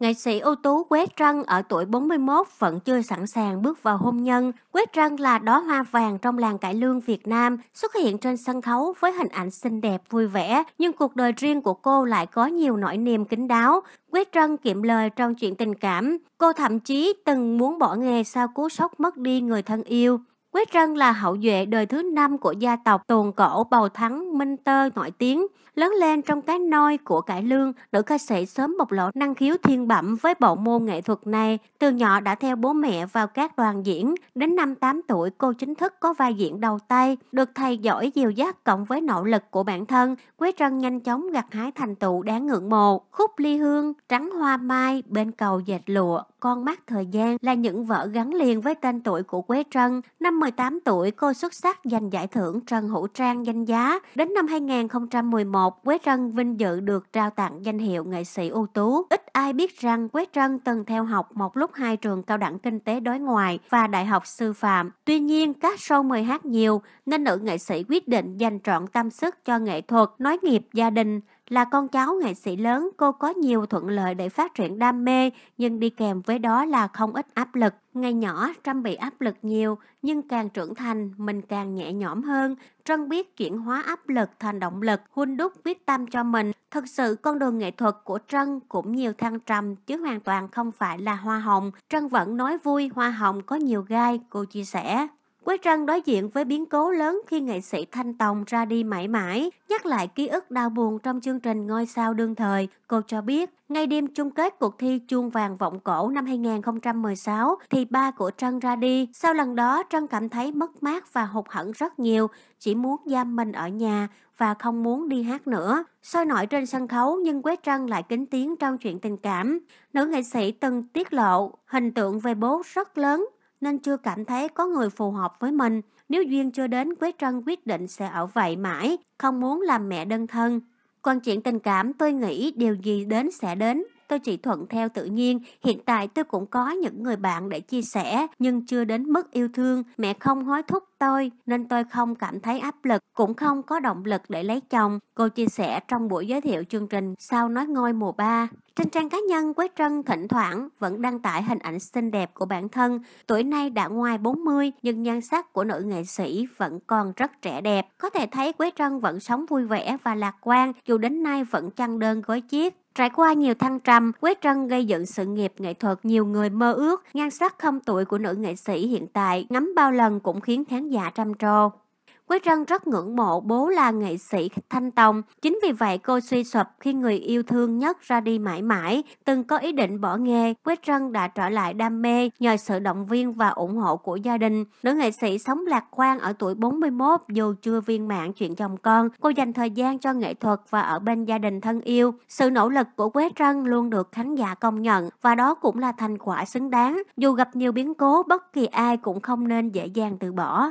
Nghệ sĩ ưu tú Quế Trân ở tuổi 41 vẫn chưa sẵn sàng bước vào hôn nhân. Quế Trân là đóa hoa vàng trong làng cải lương Việt Nam, xuất hiện trên sân khấu với hình ảnh xinh đẹp vui vẻ, nhưng cuộc đời riêng của cô lại có nhiều nỗi niềm kín đáo. Quế Trân kiệm lời trong chuyện tình cảm, cô thậm chí từng muốn bỏ nghề sau cú sốc mất đi người thân yêu. Quế Trân là hậu duệ đời thứ năm của gia tộc Tồn Cổ Bầu Thắng Minh Tơ nổi tiếng, lớn lên trong cái nôi của cải lương, nữ ca sĩ sớm bộc lộ năng khiếu thiên bẩm với bộ môn nghệ thuật này. Từ nhỏ đã theo bố mẹ vào các đoàn diễn, đến năm 8 tuổi cô chính thức có vai diễn đầu tay, được thầy giỏi dìu dắt cộng với nỗ lực của bản thân, Quế Trân nhanh chóng gặt hái thành tựu đáng ngưỡng mộ. Khúc ly hương, trắng hoa mai, bên cầu dệt lụa, con mắt thời gian là những vở gắn liền với tên tuổi của Quế Trân. Năm 18 tuổi, cô xuất sắc giành giải thưởng Trần Hữu Trang danh giá. Đến năm 2011, Quế Trân vinh dự được trao tặng danh hiệu nghệ sĩ ưu tú. Ít ai biết rằng Quế Trân từng theo học một lúc hai trường cao đẳng kinh tế đối ngoại và đại học sư phạm. Tuy nhiên, các show mời hát nhiều nên nữ nghệ sĩ quyết định dành trọn tâm sức cho nghệ thuật, nói nghiệp gia đình. Là con cháu nghệ sĩ lớn, cô có nhiều thuận lợi để phát triển đam mê, nhưng đi kèm với đó là không ít áp lực. Ngày nhỏ, Trâm bị áp lực nhiều, nhưng càng trưởng thành, mình càng nhẹ nhõm hơn. Trân biết chuyển hóa áp lực thành động lực, hun đúc viết tâm cho mình. Thực sự, con đường nghệ thuật của Trân cũng nhiều thăng trầm, chứ hoàn toàn không phải là hoa hồng. Trân vẫn nói vui, hoa hồng có nhiều gai, cô chia sẻ. Quế Trân đối diện với biến cố lớn khi nghệ sĩ Thanh Tòng ra đi mãi mãi, nhắc lại ký ức đau buồn trong chương trình Ngôi sao đương thời. Cô cho biết, ngay đêm chung kết cuộc thi Chuông vàng vọng cổ năm 2016 thì ba của Trân ra đi. Sau lần đó, Trân cảm thấy mất mát và hụt hẫng rất nhiều, chỉ muốn giam mình ở nhà và không muốn đi hát nữa. Soi nổi trên sân khấu nhưng Quế Trân lại kính tiếng trong chuyện tình cảm. Nữ nghệ sĩ từng tiết lộ hình tượng về bố rất lớn nên chưa cảm thấy có người phù hợp với mình. Nếu duyên chưa đến, Quế Trân quyết định sẽ ở vậy mãi, không muốn làm mẹ đơn thân. Còn chuyện tình cảm tôi nghĩ điều gì đến sẽ đến. Tôi chỉ thuận theo tự nhiên, hiện tại tôi cũng có những người bạn để chia sẻ, nhưng chưa đến mức yêu thương, mẹ không hối thúc tôi, nên tôi không cảm thấy áp lực, cũng không có động lực để lấy chồng. Cô chia sẻ trong buổi giới thiệu chương trình Sao nói ngôi mùa 3. Trên trang cá nhân, Quế Trân thỉnh thoảng vẫn đăng tải hình ảnh xinh đẹp của bản thân. Tuổi nay đã ngoài 40 nhưng nhan sắc của nữ nghệ sĩ vẫn còn rất trẻ đẹp. Có thể thấy Quế Trân vẫn sống vui vẻ và lạc quan dù đến nay vẫn chăn đơn gối chiếc. Trải qua nhiều thăng trầm, Quế Trân gây dựng sự nghiệp nghệ thuật nhiều người mơ ước. Nhan sắc không tuổi của nữ nghệ sĩ hiện tại ngắm bao lần cũng khiến khán giả trầm trồ. Quế Trân rất ngưỡng mộ bố là nghệ sĩ Thanh Tông. Chính vì vậy cô suy sụp khi người yêu thương nhất ra đi mãi mãi. Từng có ý định bỏ nghề, Quế Trân đã trở lại đam mê nhờ sự động viên và ủng hộ của gia đình. Nữ nghệ sĩ sống lạc quan ở tuổi 41 dù chưa viên mãn chuyện chồng con. Cô dành thời gian cho nghệ thuật và ở bên gia đình thân yêu. Sự nỗ lực của Quế Trân luôn được khán giả công nhận và đó cũng là thành quả xứng đáng. Dù gặp nhiều biến cố, bất kỳ ai cũng không nên dễ dàng từ bỏ.